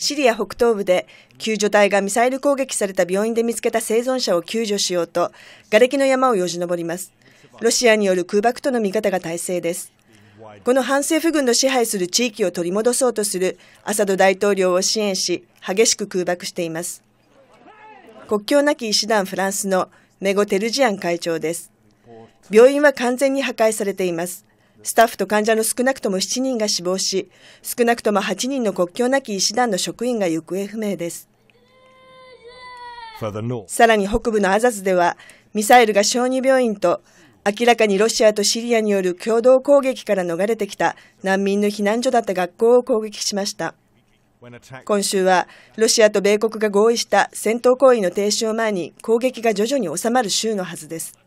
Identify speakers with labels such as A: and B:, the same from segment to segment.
A: シリア北東部で救助隊がミサイル攻撃された病院で見つけた生存者を救助しようと、瓦礫の山をよじ登ります。ロシアによる空爆との見方が大勢です。この反政府軍の支配する地域を取り戻そうとするアサド大統領を支援し、激しく空爆しています。国境なき医師団フランスのメゴ・テルジアン会長です。病院は完全に破壊されています。スタッフと患者の少なくとも7人が死亡し、少なくとも8人の国境なき医師団の職員が行方不明です。さらに北部のアザズでは、ミサイルが小児病院と、明らかにロシアとシリアによる共同攻撃から逃れてきた難民の避難所だった学校を攻撃しました。今週は、ロシアと米国が合意した戦闘行為の停止を前に攻撃が徐々に収まる州のはずです。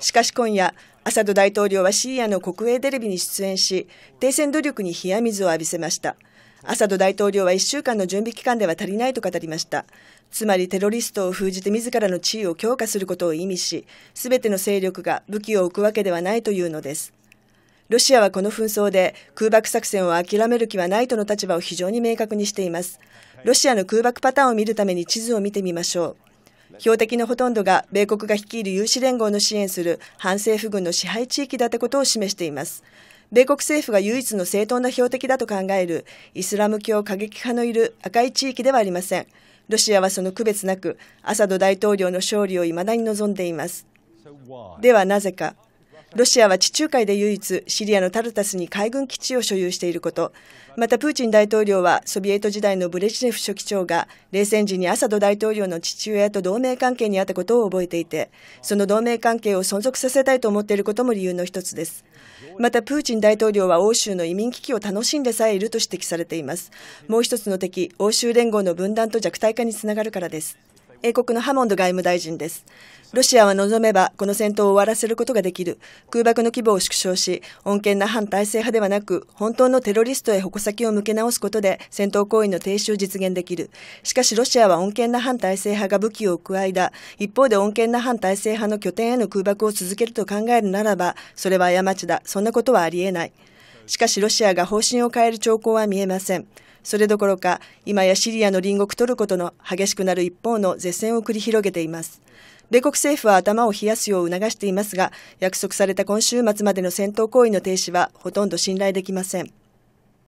A: しかし今夜、アサド大統領はシリアの国営テレビに出演し、停戦努力に冷や水を浴びせました。アサド大統領は1週間の準備期間では足りないと語りました。つまりテロリストを封じて自らの地位を強化することを意味し、すべての勢力が武器を置くわけではないというのです。ロシアはこの紛争で空爆作戦を諦める気はないとの立場を非常に明確にしています。ロシアの空爆パターンを見るために地図を見てみましょう。標的のほとんどが米国が率いる有志連合の支援する反政府軍の支配地域だったことを示しています。米国政府が唯一の正当な標的だと考えるイスラム教過激派のいる赤い地域ではありません。ロシアはその区別なくアサド大統領の勝利を未だに望んでいます。ではなぜかロシアは地中海で唯一シリアのタルタスに海軍基地を所有していること、またプーチン大統領はソビエト時代のブレジネフ書記長が冷戦時にアサド大統領の父親と同盟関係にあったことを覚えていて、その同盟関係を存続させたいと思っていることも理由の一つです。またプーチン大統領は欧州の移民危機を楽しんでさえいると指摘されています。もう一つの敵、欧州連合の分断と弱体化につながるからです。英国のハモンド外務大臣です。ロシアは望めばこの戦闘を終わらせることができる。空爆の規模を縮小し、穏健な反体制派ではなく、本当のテロリストへ矛先を向け直すことで戦闘行為の停止を実現できる。しかしロシアは穏健な反体制派が武器を置く間、一方で穏健な反体制派の拠点への空爆を続けると考えるならば、それは過ちだ。そんなことはありえない。しかしロシアが方針を変える兆候は見えません。それどころか、今やシリアの隣国トルコとの激しくなる一方の絶戦を繰り広げています。米国政府は頭を冷やすよう促していますが、約束された今週末までの戦闘行為の停止はほとんど信頼できません。